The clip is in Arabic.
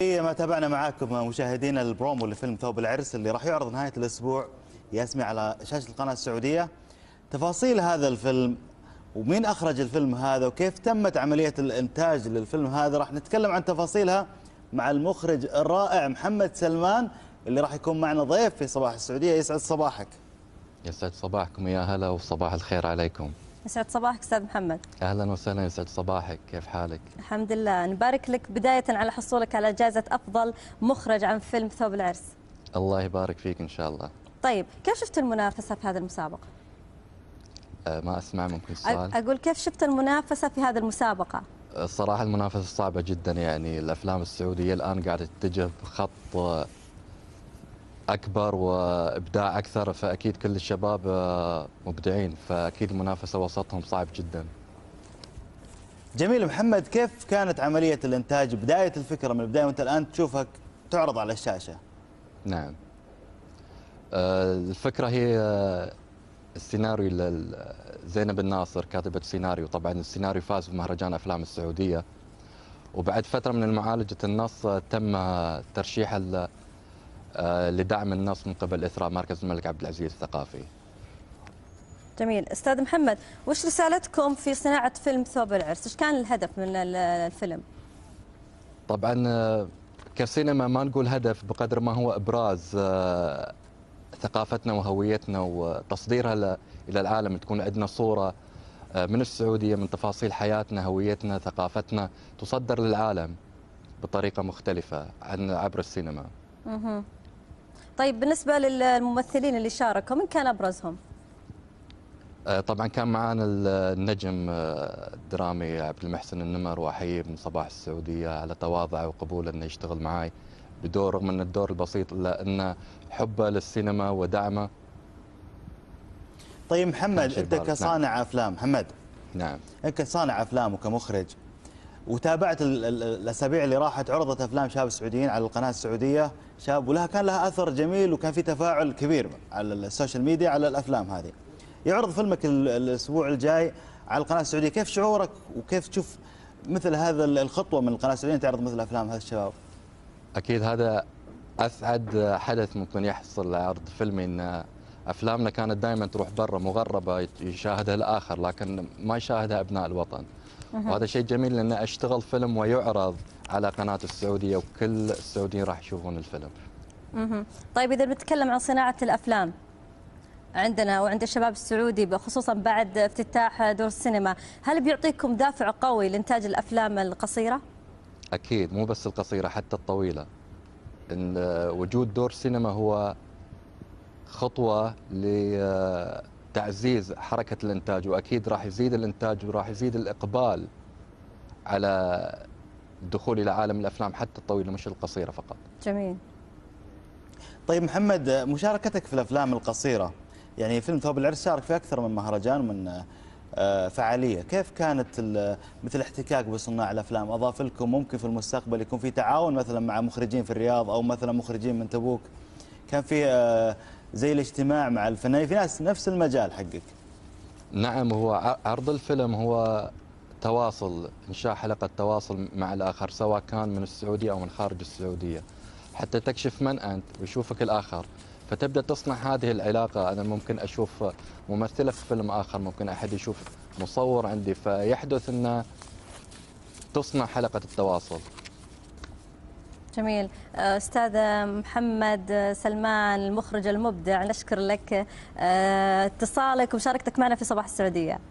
إيه، ما تابعنا معاكم مشاهدينا البرومو لفيلم ثوب العرس اللي راح يعرض نهايه الاسبوع ياسمي على شاشه القناه السعوديه تفاصيل هذا الفيلم ومين اخرج الفيلم هذا وكيف تمت عمليه الانتاج للفيلم هذا راح نتكلم عن تفاصيلها مع المخرج الرائع محمد سلمان اللي راح يكون معنا ضيف في صباح السعوديه يسعد صباحك يسعد صباحكم يا هلا وصباح الخير عليكم يسعد صباحك استاذ محمد اهلا وسهلا يسعد صباحك كيف حالك الحمد لله نبارك لك بدايه على حصولك على جائزه افضل مخرج عن فيلم ثوب العرس الله يبارك فيك ان شاء الله طيب كيف شفت المنافسه في هذه المسابقه أه ما اسمع ممكن السؤال اقول كيف شفت المنافسه في هذه المسابقه الصراحه أه، المنافسه صعبه جدا يعني الافلام السعوديه الان قاعده تتجه بخط اكبر وابداع اكثر فاكيد كل الشباب آه، مبدعين فاكيد المنافسه وسطهم صعب جدا. جميل محمد كيف كانت عمليه الانتاج بدايه الفكره من البدايه وانت الان تشوفها تعرض على الشاشه؟ نعم. آه، الفكره هي آه، السيناريو زينب الناصر كاتبه السيناريو طبعا السيناريو فاز بمهرجان افلام السعوديه وبعد فتره من معالجه النص تم ترشيحه آه، لدعم النص من قبل إثراء مركز الملك عبد العزيز الثقافي جميل أستاذ محمد وش رسالتكم في صناعة فيلم ثوب العرس إيش كان الهدف من الفيلم طبعا آه، كسينما ما نقول هدف بقدر ما هو إبراز آه، ثقافتنا وهويتنا وتصديرها إلى العالم تكون عندنا صورة من السعودية من تفاصيل حياتنا هويتنا ثقافتنا تصدر للعالم بطريقة مختلفة عن عبر السينما. طيب بالنسبة للممثلين اللي شاركوا من كان أبرزهم؟ آه، طبعا كان معانا النجم آه، الدرامي عبد المحسن النمر واحييه من صباح السعوديه على تواضعه وقبوله انه يشتغل معي بدور رغم ان الدور البسيط الا انه حبه للسينما ودعمه طيب محمد انت نعم. كصانع نعم. افلام محمد نعم انت كصانع افلام وكمخرج وتابعت الاسابيع اللي راحت عرضت افلام شباب السعوديين على القناه السعوديه شاب ولها كان لها اثر جميل وكان في تفاعل كبير على السوشيال ميديا على الافلام هذه يعرض فيلمك الاسبوع الجاي على القناه السعوديه كيف شعورك وكيف تشوف مثل هذا الخطوه من القناه السعوديه تعرض مثل افلام هذا الشباب اكيد هذا اسعد حدث ممكن يحصل لعرض فيلمي ان افلامنا كانت دائما تروح برا مغربه يشاهدها الاخر لكن ما يشاهدها ابناء الوطن وهذا شيء جميل لان اشتغل فيلم ويعرض على قناه السعوديه وكل السعوديين راح يشوفون الفيلم. اها طيب اذا بنتكلم عن صناعه الافلام عندنا وعند الشباب السعودي خصوصا بعد افتتاح دور السينما، هل بيعطيكم دافع قوي لانتاج الافلام القصيره؟ اكيد مو بس القصيره حتى الطويله. إن وجود دور سينما هو خطوه ل تعزيز حركة الإنتاج وأكيد راح يزيد الإنتاج وراح يزيد الإقبال على الدخول إلى عالم الأفلام حتى الطويلة مش القصيرة فقط جميل طيب محمد مشاركتك في الأفلام القصيرة يعني فيلم ثوب العرس شارك في أكثر من مهرجان ومن آه، فعالية كيف كانت مثل احتكاك بصناع الأفلام أضاف لكم ممكن في المستقبل يكون في تعاون مثلا مع مخرجين في الرياض أو مثلا مخرجين من تبوك كان في آه، زي الاجتماع مع الفنانين في ناس نفس المجال حقك نعم هو عرض الفيلم هو تواصل انشاء حلقه تواصل مع الاخر سواء كان من السعوديه او من خارج السعوديه حتى تكشف من انت ويشوفك الاخر فتبدا تصنع هذه العلاقه انا ممكن اشوف ممثله في فيلم اخر ممكن احد يشوف مصور عندي فيحدث ان تصنع حلقه التواصل جميل آه، استاذ محمد سلمان المخرج المبدع نشكر لك آه، اتصالك ومشاركتك معنا في صباح السعوديه